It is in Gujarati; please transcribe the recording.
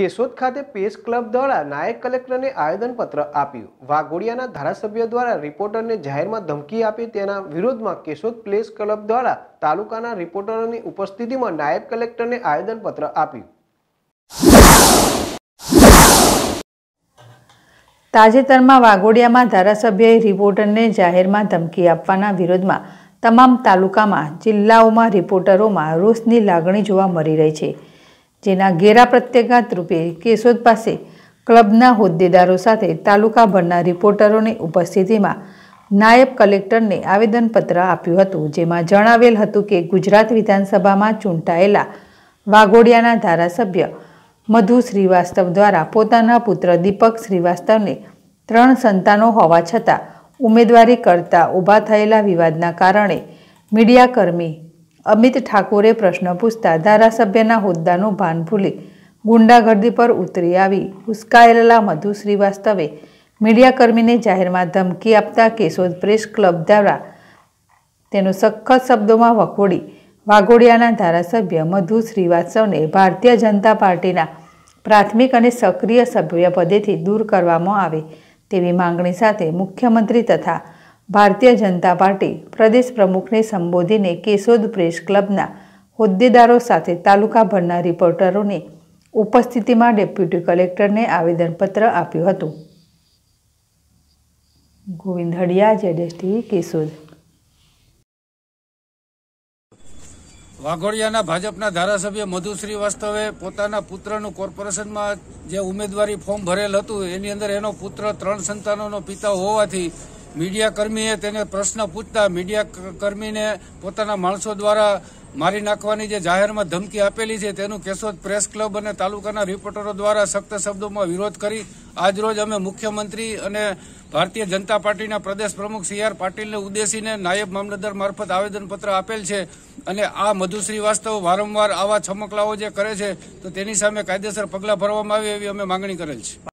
કેશોદ ખાતે પેસ ક્લબ દ્વારા નાયક કલેક્ટરને આવેદનપત્ર આપ્યું વાઘોડિયાના ધારાસભ્ય દ્વારા રિપોર્ટરને જાહેરમાં ધમકી આપી તેના વિરોધમાં કેશોદ પ્લેસ ક્લબ દ્વારા તાલુકાના રિપોર્ટરોની ઉપસ્થિતિમાં નાયબ કલેક્ટરને આવેદનપત્ર આપ્યું તાજેતરમાં વાઘોડિયામાં ધારાસભ્યએ રિપોર્ટરને જાહેરમાં ધમકી આપવાના વિરોધમાં તમામ તાલુકામાં જિલ્લાઓમાં રિપોર્ટરોમાં રોષની લાગણી જોવા મળી રહી છે જેના ઘેરા પ્રત્યાઘાત રૂપે કેશોદ પાસે ક્લબના હોદ્દેદારો સાથે તાલુકાભરના રિપોર્ટરોની ઉપસ્થિતિમાં નાયબ કલેક્ટરને આવેદનપત્ર આપ્યું હતું જેમાં જણાવેલ હતું કે ગુજરાત વિધાનસભામાં ચૂંટાયેલા વાઘોડિયાના ધારાસભ્ય મધુ શ્રીવાસ્તવ દ્વારા પોતાના પુત્ર દીપક શ્રીવાસ્તવને ત્રણ સંતાનો હોવા છતાં ઉમેદવારી કરતા ઊભા થયેલા વિવાદના કારણે મીડિયાકર્મી અમિત ઠાકોરે પ્રશ્ન પૂછતા ધારાસભ્યના હોદ્દાનું ભાન ભૂલી ગુંડાગર્દી પર ઉતરી આવી ઉશ્કાયેલા મધુ શ્રીવાસ્તવે મીડિયાકર્મીને જાહેરમાં ધમકી આપતા કેશોદ પ્રેસ ક્લબ દ્વારા તેનો સખત શબ્દોમાં વખોડી વાઘોડિયાના ધારાસભ્ય મધુ શ્રીવાસ્તવને ભારતીય જનતા પાર્ટીના પ્રાથમિક અને સક્રિય સભ્ય પદેથી દૂર કરવામાં આવે તેવી માંગણી સાથે મુખ્યમંત્રી તથા ભારતીય જનતા પાર્ટી પ્રદેશ પ્રમુખને સંબોધીને કેશોદ પ્રેસ ક્લબના હોદ્દેદારો સાથે તાલુકાભરના રિપોર્ટરોની ઉપસ્થિતિમાં ડેપ્યુટી કલેક્ટરને આવેદનપત્ર આપ્યું હતું ગોવિંદ હડિયા જેડેશ કેશોદ વાઘોડિયાના ભાજપના ધારાસભ્ય મધુ શ્રીવાસ્તવે પોતાના પુત્રનું કોર્પોરેશનમાં જે ઉમેદવારી ફોર્મ ભરેલ હતું એની અંદર એનો પુત્ર ત્રણ સંતાનોનો પિતા હોવાથી મીડિયાકર્મીએ તેને પ્રશ્ન પૂછતા મીડિયા કર્મીને પોતાના માણસો દ્વારા મારી નાખવાની જે જાહેરમાં ધમકી આપેલી છે તેનું કેશોદ પ્રેસ ક્લબ અને તાલુકાના રિપોર્ટરો દ્વારા સખ્ત શબ્દોમાં વિરોધ કરી આજરોજ અમે મુખ્યમંત્રી અને ભારતીય જનતા પાર્ટીના પ્રદેશ પ્રમુખ સી આર પાટીલને ઉદ્દેશીને નાયબ મામલતદાર મારફત આવેદનપત્ર આપેલ છે અને આ મધુ શ્રીવાસ્તવ વારંવાર આવા છમકલાઓ જે કરે છે તો તેની સામે કાયદેસર પગલાં ભરવામાં આવે એવી અમે માંગણી કરેલ છે